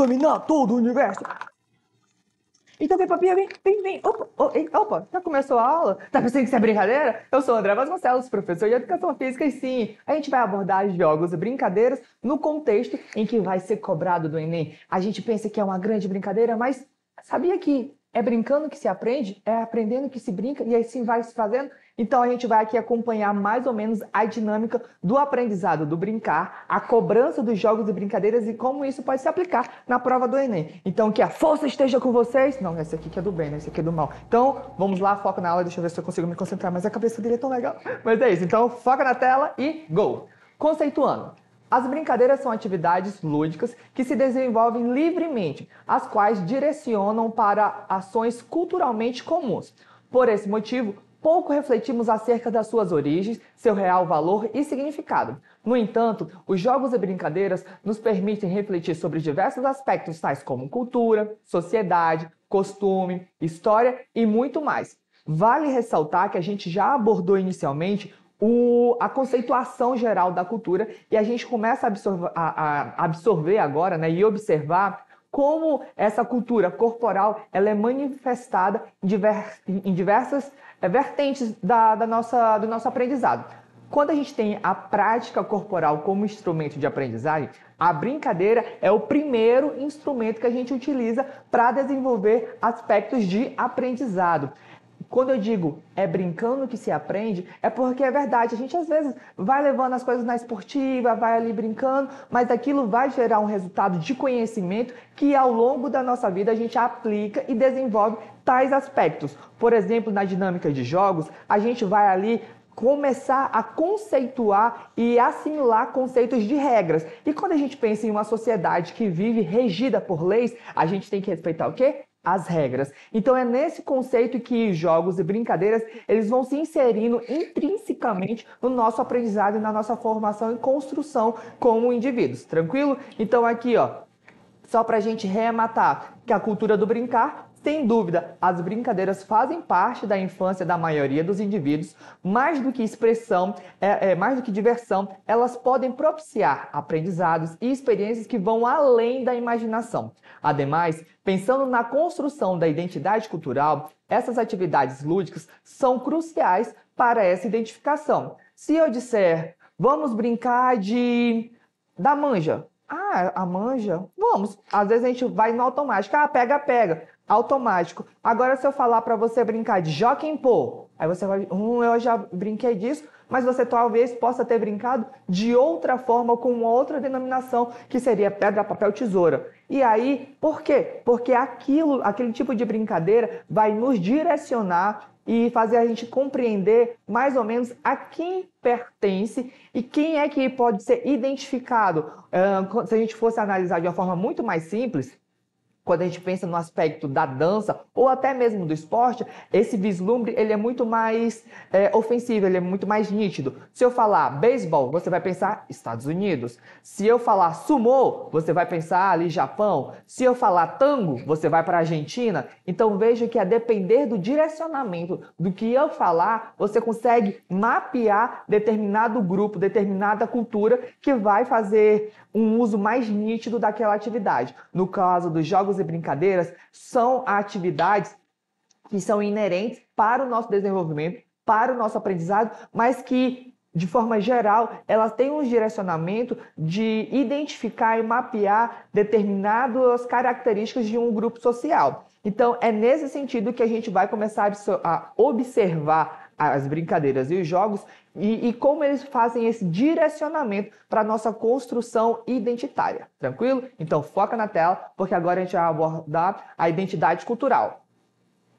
dominar todo o universo. Então vem, papinha, vem, vem, vem. Opa, opa, já começou a aula? Tá pensando que isso é brincadeira? Eu sou André Vasconcelos, professor de Educação Física, e sim, a gente vai abordar jogos e brincadeiras no contexto em que vai ser cobrado do Enem. A gente pensa que é uma grande brincadeira, mas sabia que é brincando que se aprende, é aprendendo que se brinca e aí sim vai se fazendo. Então a gente vai aqui acompanhar mais ou menos a dinâmica do aprendizado, do brincar, a cobrança dos jogos e brincadeiras e como isso pode se aplicar na prova do Enem. Então que a força esteja com vocês. Não, esse aqui que é do bem, né? Esse aqui é do mal. Então vamos lá, foco na aula, deixa eu ver se eu consigo me concentrar, mas a cabeça dele é tão legal. Mas é isso, então foca na tela e go! Conceituando. As brincadeiras são atividades lúdicas que se desenvolvem livremente, as quais direcionam para ações culturalmente comuns. Por esse motivo, pouco refletimos acerca das suas origens, seu real valor e significado. No entanto, os jogos e brincadeiras nos permitem refletir sobre diversos aspectos, tais como cultura, sociedade, costume, história e muito mais. Vale ressaltar que a gente já abordou inicialmente o, a conceituação geral da cultura e a gente começa a absorver, a, a absorver agora né, e observar como essa cultura corporal ela é manifestada em, divers, em diversas eh, vertentes da, da nossa, do nosso aprendizado. Quando a gente tem a prática corporal como instrumento de aprendizagem, a brincadeira é o primeiro instrumento que a gente utiliza para desenvolver aspectos de aprendizado quando eu digo é brincando que se aprende, é porque é verdade. A gente às vezes vai levando as coisas na esportiva, vai ali brincando, mas aquilo vai gerar um resultado de conhecimento que ao longo da nossa vida a gente aplica e desenvolve tais aspectos. Por exemplo, na dinâmica de jogos, a gente vai ali começar a conceituar e assimilar conceitos de regras. E quando a gente pensa em uma sociedade que vive regida por leis, a gente tem que respeitar o quê? as regras. Então é nesse conceito que jogos e brincadeiras eles vão se inserindo intrinsecamente no nosso aprendizado e na nossa formação e construção como indivíduos. Tranquilo? Então aqui, ó, só para a gente rematar que é a cultura do brincar sem dúvida, as brincadeiras fazem parte da infância da maioria dos indivíduos. Mais do que expressão, é, é, mais do que diversão, elas podem propiciar aprendizados e experiências que vão além da imaginação. Ademais, pensando na construção da identidade cultural, essas atividades lúdicas são cruciais para essa identificação. Se eu disser, vamos brincar de. da manja, ah, a manja? Vamos. Às vezes a gente vai no automático. Ah, pega, pega automático. Agora, se eu falar para você brincar de Joaquim Pô, aí você vai, hum, eu já brinquei disso, mas você talvez possa ter brincado de outra forma, com outra denominação, que seria pedra, papel, tesoura. E aí, por quê? Porque aquilo, aquele tipo de brincadeira vai nos direcionar e fazer a gente compreender mais ou menos a quem pertence e quem é que pode ser identificado. Se a gente fosse analisar de uma forma muito mais simples, quando a gente pensa no aspecto da dança ou até mesmo do esporte, esse vislumbre ele é muito mais é, ofensivo, ele é muito mais nítido. Se eu falar beisebol, você vai pensar Estados Unidos. Se eu falar sumô, você vai pensar ali Japão. Se eu falar tango, você vai para Argentina. Então veja que a depender do direcionamento do que eu falar, você consegue mapear determinado grupo, determinada cultura que vai fazer um uso mais nítido daquela atividade. No caso dos jogos jogos e brincadeiras são atividades que são inerentes para o nosso desenvolvimento, para o nosso aprendizado, mas que de forma geral, elas têm um direcionamento de identificar e mapear determinadas características de um grupo social. Então, é nesse sentido que a gente vai começar a observar as brincadeiras e os jogos e, e como eles fazem esse direcionamento para nossa construção identitária. Tranquilo? Então foca na tela, porque agora a gente vai abordar a identidade cultural.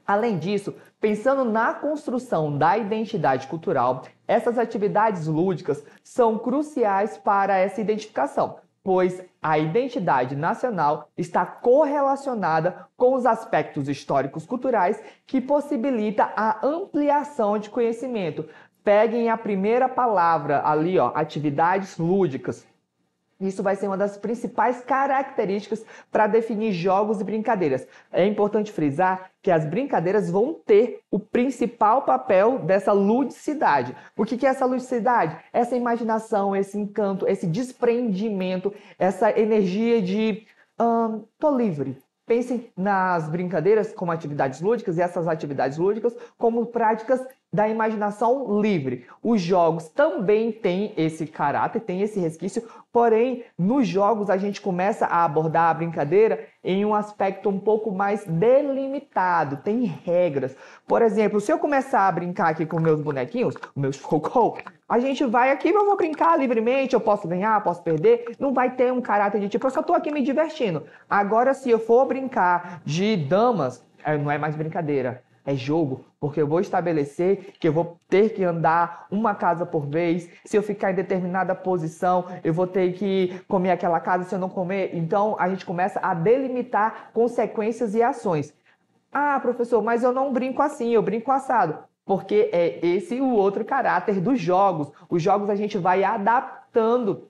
Além disso, pensando na construção da identidade cultural, essas atividades lúdicas são cruciais para essa identificação pois a identidade nacional está correlacionada com os aspectos históricos culturais que possibilita a ampliação de conhecimento. Peguem a primeira palavra ali, ó, atividades lúdicas. Isso vai ser uma das principais características para definir jogos e brincadeiras. É importante frisar que as brincadeiras vão ter o principal papel dessa ludicidade. O que é essa ludicidade? Essa imaginação, esse encanto, esse desprendimento, essa energia de hum, tô livre, pensem nas brincadeiras como atividades lúdicas e essas atividades lúdicas como práticas da imaginação livre. Os jogos também têm esse caráter, têm esse resquício, porém, nos jogos a gente começa a abordar a brincadeira em um aspecto um pouco mais delimitado, tem regras. Por exemplo, se eu começar a brincar aqui com meus bonequinhos, meus cocô, a gente vai aqui, eu vou brincar livremente, eu posso ganhar, posso perder, não vai ter um caráter de tipo, eu só tô aqui me divertindo. Agora, se eu for brincar de damas, é, não é mais brincadeira é jogo, porque eu vou estabelecer que eu vou ter que andar uma casa por vez. Se eu ficar em determinada posição, eu vou ter que comer aquela casa. Se eu não comer, então a gente começa a delimitar consequências e ações. Ah, professor, mas eu não brinco assim, eu brinco assado. Porque é esse o outro caráter dos jogos. Os jogos a gente vai adaptando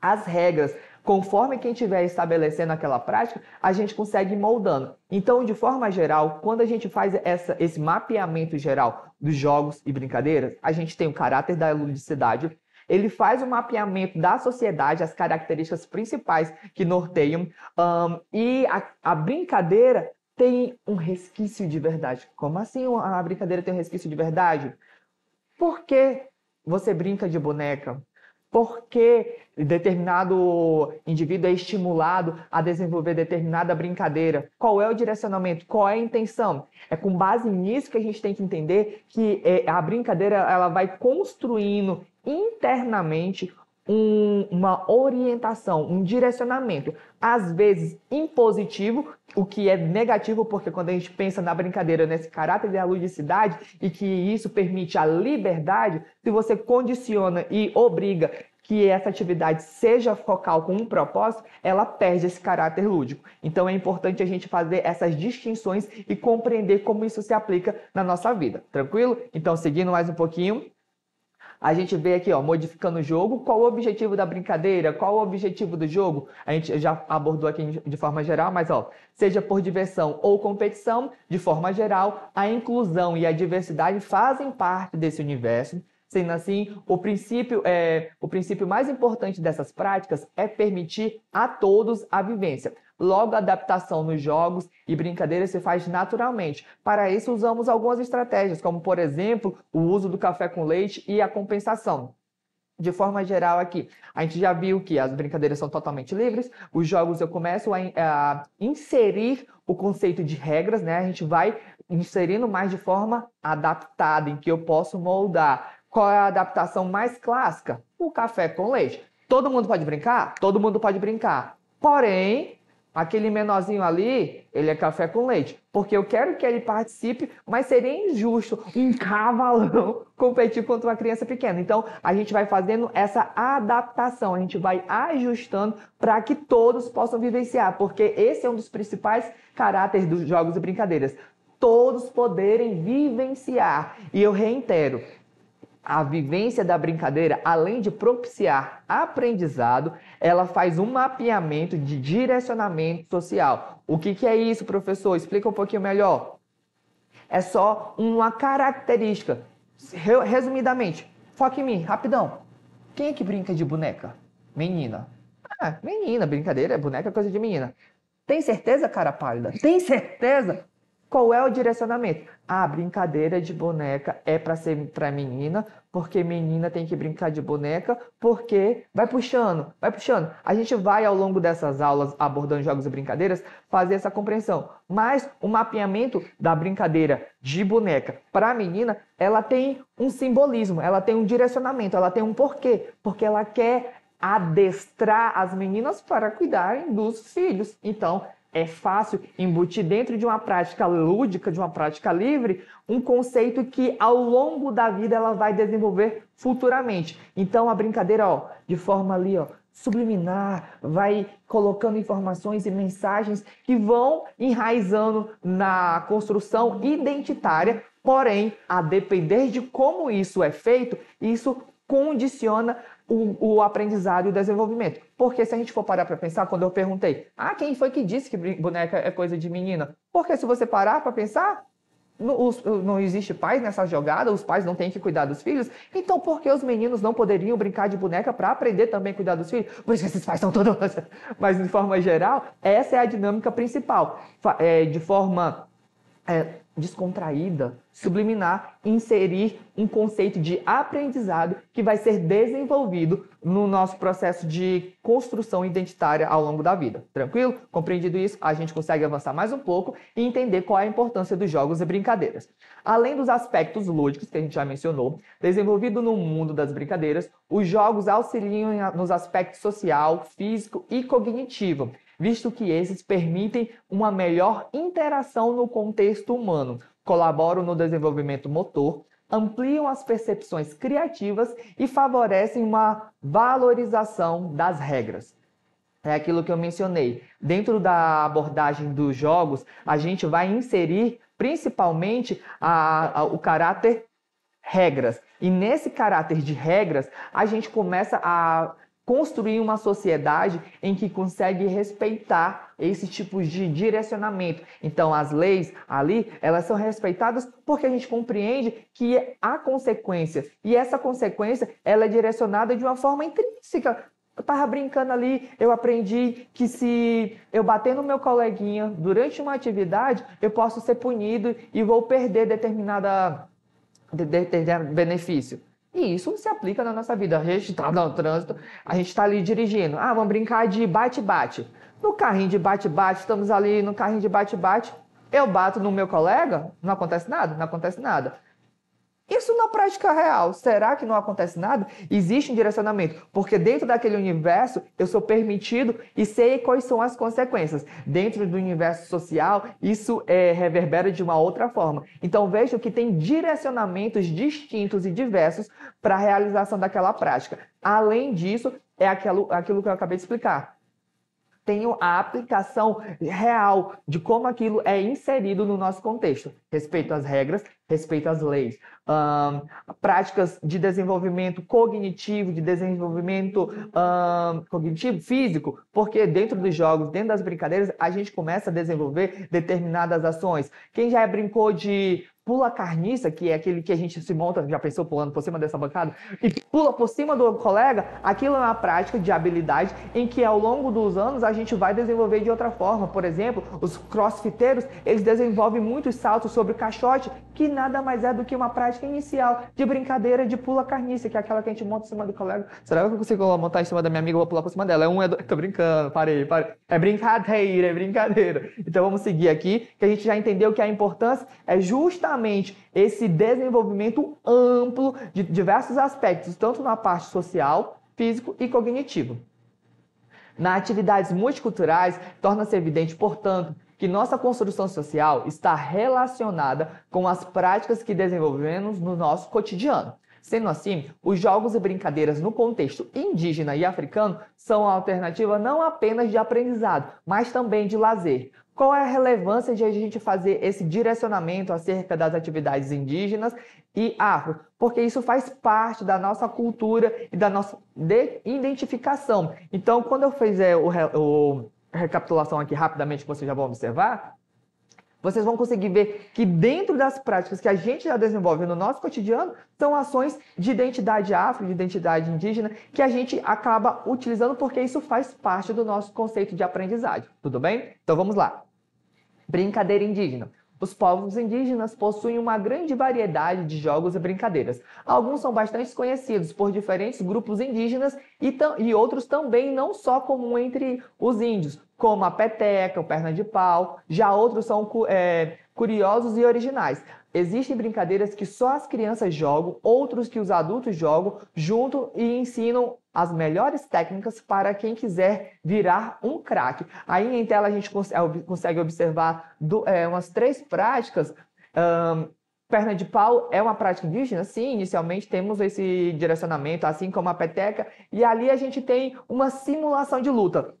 as regras, Conforme quem estiver estabelecendo aquela prática, a gente consegue ir moldando. Então, de forma geral, quando a gente faz essa, esse mapeamento geral dos jogos e brincadeiras, a gente tem o caráter da ludicidade, ele faz o um mapeamento da sociedade, as características principais que norteiam, um, e a, a, brincadeira tem um resquício de verdade. Como assim a brincadeira tem um resquício de verdade? Porque você brinca de boneca, porque determinado indivíduo é estimulado a desenvolver determinada brincadeira. Qual é o direcionamento? Qual é a intenção? É com base nisso que a gente tem que entender que eh, a brincadeira ela vai construindo internamente um, uma orientação, um direcionamento, às vezes impositivo, o que é negativo, porque quando a gente pensa na brincadeira, nesse caráter de ludicidade e que isso permite a liberdade, se você condiciona e obriga que essa atividade seja focal com um propósito, ela perde esse caráter lúdico. Então é importante a gente fazer essas distinções e compreender como isso se aplica na nossa vida. Tranquilo? Então, seguindo mais um pouquinho. A gente vê aqui, ó, modificando o jogo, qual o objetivo da brincadeira, qual o objetivo do jogo. A gente já abordou aqui de forma geral, mas ó, seja por diversão ou competição, de forma geral, a inclusão e a diversidade fazem parte desse universo. Sendo assim, o princípio, é, o princípio mais importante dessas práticas é permitir a todos a vivência. Logo, a adaptação nos jogos e brincadeiras se faz naturalmente. Para isso, usamos algumas estratégias, como, por exemplo, o uso do café com leite e a compensação. De forma geral, aqui, a gente já viu que as brincadeiras são totalmente livres, os jogos eu começo a, a inserir o conceito de regras, né? A gente vai inserindo mais de forma adaptada, em que eu posso moldar. Qual é a adaptação mais clássica? O café com leite. Todo mundo pode brincar? Todo mundo pode brincar. Porém, Aquele menorzinho ali, ele é café com leite. Porque eu quero que ele participe, mas seria injusto um cavalão competir contra uma criança pequena. Então, a gente vai fazendo essa adaptação, a gente vai ajustando para que todos possam vivenciar. Porque esse é um dos principais caráteres dos jogos e brincadeiras. Todos poderem vivenciar. E eu reitero, a vivência da brincadeira, além de propiciar aprendizado, ela faz um mapeamento de direcionamento social. O que, que é isso, professor? Explica um pouquinho melhor. É só uma característica. Resumidamente, foca em mim, rapidão. Quem é que brinca de boneca? Menina. Ah, menina, brincadeira, boneca é coisa de menina. Tem certeza, cara pálida? Tem certeza? Qual é o direcionamento? Ah, brincadeira de boneca é para ser para menina, porque menina tem que brincar de boneca, porque vai puxando, vai puxando. A gente vai ao longo dessas aulas abordando jogos e brincadeiras fazer essa compreensão. Mas o mapeamento da brincadeira de boneca para menina, ela tem um simbolismo, ela tem um direcionamento, ela tem um porquê, porque ela quer adestrar as meninas para cuidarem dos filhos. Então, é fácil embutir dentro de uma prática lúdica, de uma prática livre, um conceito que ao longo da vida ela vai desenvolver futuramente. Então a brincadeira, ó, de forma ali, ó, subliminar, vai colocando informações e mensagens que vão enraizando na construção identitária. Porém, a depender de como isso é feito, isso condiciona o, o, aprendizado e o desenvolvimento. Porque se a gente for parar para pensar, quando eu perguntei, ah, quem foi que disse que boneca é coisa de menina? Porque se você parar para pensar, não, os, não existe pais nessa jogada, os pais não têm que cuidar dos filhos, então por que os meninos não poderiam brincar de boneca para aprender também a cuidar dos filhos? pois que esses pais são todos. Mas de forma geral, essa é a dinâmica principal. É, de forma é, descontraída, subliminar, inserir um conceito de aprendizado que vai ser desenvolvido no nosso processo de construção identitária ao longo da vida. Tranquilo? Compreendido isso, a gente consegue avançar mais um pouco e entender qual é a importância dos jogos e brincadeiras. Além dos aspectos lúdicos que a gente já mencionou, desenvolvido no mundo das brincadeiras, os jogos auxiliam nos aspectos social, físico e cognitivo, visto que esses permitem uma melhor interação no contexto humano, colaboram no desenvolvimento motor, ampliam as percepções criativas e favorecem uma valorização das regras. É aquilo que eu mencionei. Dentro da abordagem dos jogos, a gente vai inserir principalmente a, a, o caráter regras. E nesse caráter de regras, a gente começa a construir uma sociedade em que consegue respeitar esse tipo de direcionamento. Então, as leis ali, elas são respeitadas porque a gente compreende que há consequência. E essa consequência, ela é direcionada de uma forma intrínseca. Eu estava brincando ali, eu aprendi que se eu bater no meu coleguinha durante uma atividade, eu posso ser punido e vou perder determinada de, de, de benefício. E isso se aplica na nossa vida. A gente está no trânsito, a gente está ali dirigindo. Ah, vamos brincar de bate-bate. No carrinho de bate-bate, estamos ali no carrinho de bate-bate. Eu bato no meu colega, não acontece nada, não acontece nada. Isso na prática real, será que não acontece nada? Existe um direcionamento, porque dentro daquele universo eu sou permitido e sei quais são as consequências. Dentro do universo social, isso é, reverbera de uma outra forma. Então vejo que tem direcionamentos distintos e diversos para a realização daquela prática. Além disso, é aquilo, aquilo que eu acabei de explicar tenham a aplicação real de como aquilo é inserido no nosso contexto. Respeito às regras, respeito às leis. Um, práticas de desenvolvimento cognitivo, de desenvolvimento um, cognitivo, físico, porque dentro dos jogos, dentro das brincadeiras, a gente começa a desenvolver determinadas ações. Quem já brincou de pula a carniça, que é aquele que a gente se monta, já pensou pulando por cima dessa bancada, e pula por cima do colega, aquilo é uma prática de habilidade em que ao longo dos anos a gente vai desenvolver de outra forma. Por exemplo, os crossfiteiros, eles desenvolvem muitos saltos sobre caixote, que nada mais é do que uma prática inicial de brincadeira de pula carniça, que é aquela que a gente monta em cima do colega. Será que eu consigo montar em cima da minha amiga, ou vou pular por cima dela? É um, é dois, tô brincando, parei, parei. É brincadeira, é brincadeira. Então vamos seguir aqui, que a gente já entendeu que a importância é justamente justamente esse desenvolvimento amplo de diversos aspectos, tanto na parte social, físico e cognitivo. Nas atividades multiculturais, torna-se evidente, portanto, que nossa construção social está relacionada com as práticas que desenvolvemos no nosso cotidiano. Sendo assim, os jogos e brincadeiras no contexto indígena e africano são a alternativa não apenas de aprendizado, mas também de lazer. Qual é a relevância de a gente fazer esse direcionamento acerca das atividades indígenas e afro? Porque isso faz parte da nossa cultura e da nossa identificação. Então, quando eu fizer o, o recapitulação aqui rapidamente, vocês já vão observar, vocês vão conseguir ver que dentro das práticas que a gente já desenvolve no nosso cotidiano, são ações de identidade afro, de identidade indígena, que a gente acaba utilizando porque isso faz parte do nosso conceito de aprendizagem. Tudo bem? Então vamos lá. Brincadeira indígena. Os povos indígenas possuem uma grande variedade de jogos e brincadeiras. Alguns são bastante conhecidos por diferentes grupos indígenas e, e outros também não só comum entre os índios, como a peteca, o perna de pau. Já outros são é, curiosos e originais. Existem brincadeiras que só as crianças jogam, outros que os adultos jogam, junto e ensinam as melhores técnicas para quem quiser virar um craque. Aí em tela a gente é, consegue observar do, é, umas três práticas. Um, perna de pau é uma prática indígena? Sim, inicialmente temos esse direcionamento, assim como a peteca, e ali a gente tem uma simulação de luta.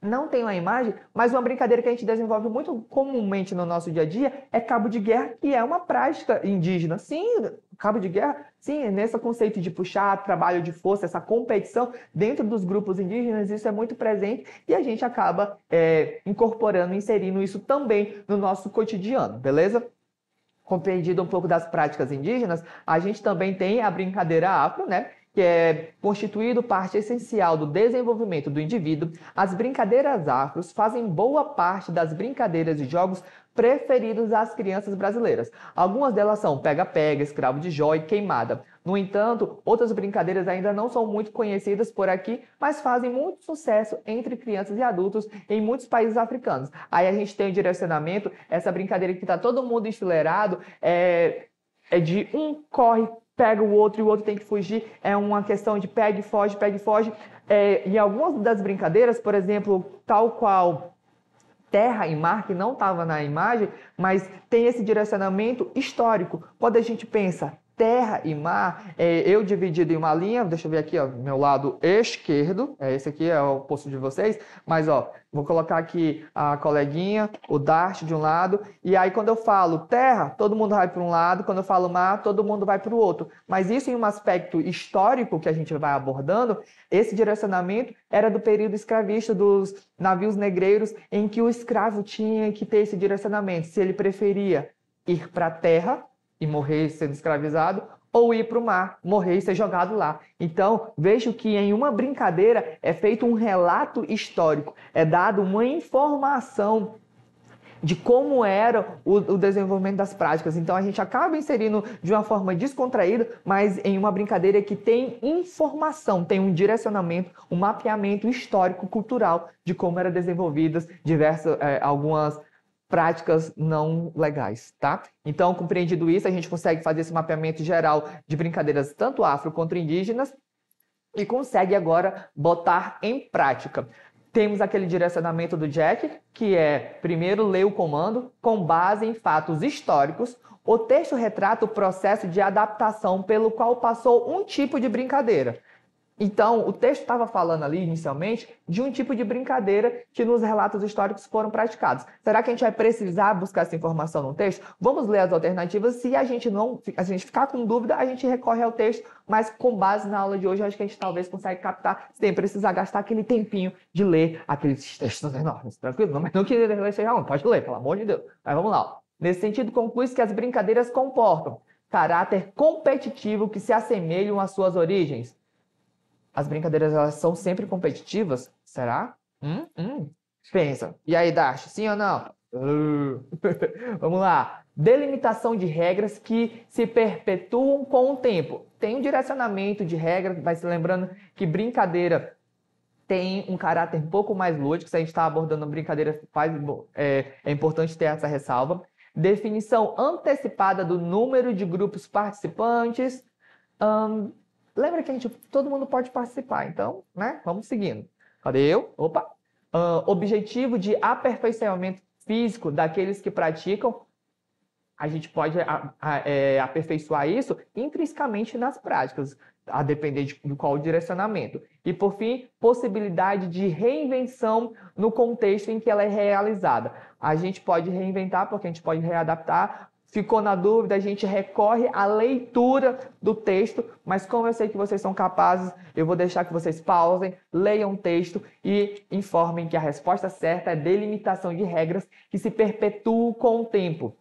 Não tem uma imagem, mas uma brincadeira que a gente desenvolve muito comumente no nosso dia a dia é cabo de guerra, que é uma prática indígena. Sim, cabo de guerra, sim, nesse conceito de puxar trabalho de força, essa competição dentro dos grupos indígenas, isso é muito presente e a gente acaba é, incorporando, inserindo isso também no nosso cotidiano, beleza? Compreendido um pouco das práticas indígenas, a gente também tem a brincadeira afro, né? que é constituído parte essencial do desenvolvimento do indivíduo, as brincadeiras afros fazem boa parte das brincadeiras e jogos preferidos às crianças brasileiras. Algumas delas são pega-pega, escravo de jóia, e queimada. No entanto, outras brincadeiras ainda não são muito conhecidas por aqui, mas fazem muito sucesso entre crianças e adultos em muitos países africanos. Aí a gente tem o direcionamento, essa brincadeira que está todo mundo enfileirado, é, é de um corre pega o outro e o outro tem que fugir. É uma questão de pega e foge, pega e foge. É, em algumas das brincadeiras, por exemplo, tal qual terra e mar, que não estava na imagem, mas tem esse direcionamento histórico. Quando a gente pensa terra e mar, é, eu dividido em uma linha, deixa eu ver aqui, ó, meu lado esquerdo, é esse aqui é o posto de vocês, mas ó, vou colocar aqui a coleguinha, o Dart de um lado, e aí quando eu falo terra, todo mundo vai para um lado, quando eu falo mar, todo mundo vai para o outro. Mas isso em um aspecto histórico que a gente vai abordando, esse direcionamento era do período escravista dos navios negreiros em que o escravo tinha que ter esse direcionamento, se ele preferia ir para a terra e morrer sendo escravizado, ou ir para o mar, morrer e ser jogado lá. Então, vejo que em uma brincadeira é feito um relato histórico, é dado uma informação de como era o, o, desenvolvimento das práticas. Então a gente acaba inserindo de uma forma descontraída, mas em uma brincadeira que tem informação, tem um direcionamento, um mapeamento histórico, cultural de como eram desenvolvidas diversas, eh, algumas práticas não legais, tá? Então, compreendido isso, a gente consegue fazer esse mapeamento geral de brincadeiras tanto afro quanto indígenas e consegue agora botar em prática. Temos aquele direcionamento do Jack, que é primeiro ler o comando com base em fatos históricos. O texto retrata o processo de adaptação pelo qual passou um tipo de brincadeira. Então, o texto estava falando ali, inicialmente, de um tipo de brincadeira que nos relatos históricos foram praticados. Será que a gente vai precisar buscar essa informação no texto? Vamos ler as alternativas. Se a gente não, a gente ficar com dúvida, a gente recorre ao texto, mas com base na aula de hoje, acho que a gente talvez consiga captar sem precisar gastar aquele tempinho de ler aqueles textos enormes. Tranquilo? Mas não queria ler seja um, pode ler, pelo amor de Deus. Mas vamos lá. Nesse sentido, conclui-se que as brincadeiras comportam caráter competitivo que se assemelham às suas origens as brincadeiras elas são sempre competitivas? Será? Hum, hum. Pensa. E aí, Dash, sim ou não? Uh. Vamos lá. Delimitação de regras que se perpetuam com o tempo. Tem um direcionamento de regras. vai se lembrando que brincadeira tem um caráter um pouco mais lúdico. Se a gente está abordando brincadeira, faz, é, é importante ter essa ressalva. Definição antecipada do número de grupos participantes. Um, Lembra que a gente, todo mundo pode participar, então, né? Vamos seguindo. Cadê eu? Opa! Uh, objetivo de aperfeiçoamento físico daqueles que praticam, a gente pode a, a, é, aperfeiçoar isso intrinsecamente nas práticas, a depender de, de qual direcionamento. E, por fim, possibilidade de reinvenção no contexto em que ela é realizada. A gente pode reinventar, porque a gente pode readaptar ficou na dúvida, a gente recorre à leitura do texto, mas como eu sei que vocês são capazes, eu vou deixar que vocês pausem, leiam o texto e informem que a resposta certa é delimitação de regras que se perpetuam com o tempo.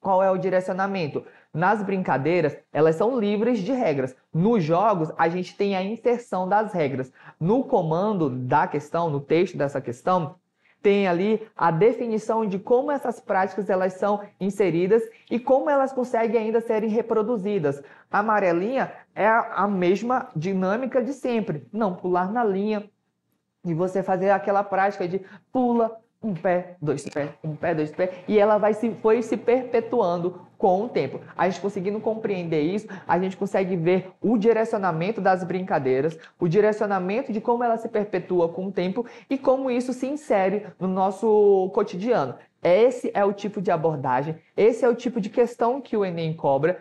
Qual é o direcionamento? Nas brincadeiras, elas são livres de regras. Nos jogos, a gente tem a inserção das regras. No comando da questão, no texto dessa questão, tem ali a definição de como essas práticas elas são inseridas e como elas conseguem ainda serem reproduzidas. A amarelinha é a mesma dinâmica de sempre, não pular na linha e você fazer aquela prática de pula um pé, dois pés, um pé, dois pés, e ela vai se foi se perpetuando com o tempo. A gente conseguindo compreender isso, a gente consegue ver o direcionamento das brincadeiras, o direcionamento de como ela se perpetua com o tempo e como isso se insere no nosso cotidiano. Esse é o tipo de abordagem, esse é o tipo de questão que o Enem cobra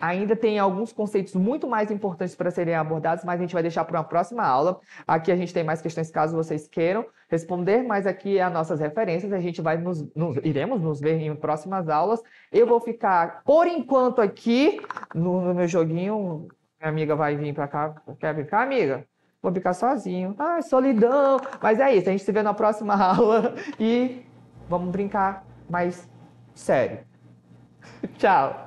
Ainda tem alguns conceitos muito mais importantes para serem abordados, mas a gente vai deixar para uma próxima aula. Aqui a gente tem mais questões caso vocês queiram responder, mas aqui é as nossas referências. A gente vai nos, nos, iremos nos ver em próximas aulas. Eu vou ficar por enquanto aqui no, no meu joguinho. Minha amiga vai vir para cá. Quer vir cá, amiga? Vou ficar sozinho. Ai, solidão. Mas é isso. A gente se vê na próxima aula e vamos brincar mais sério. Tchau.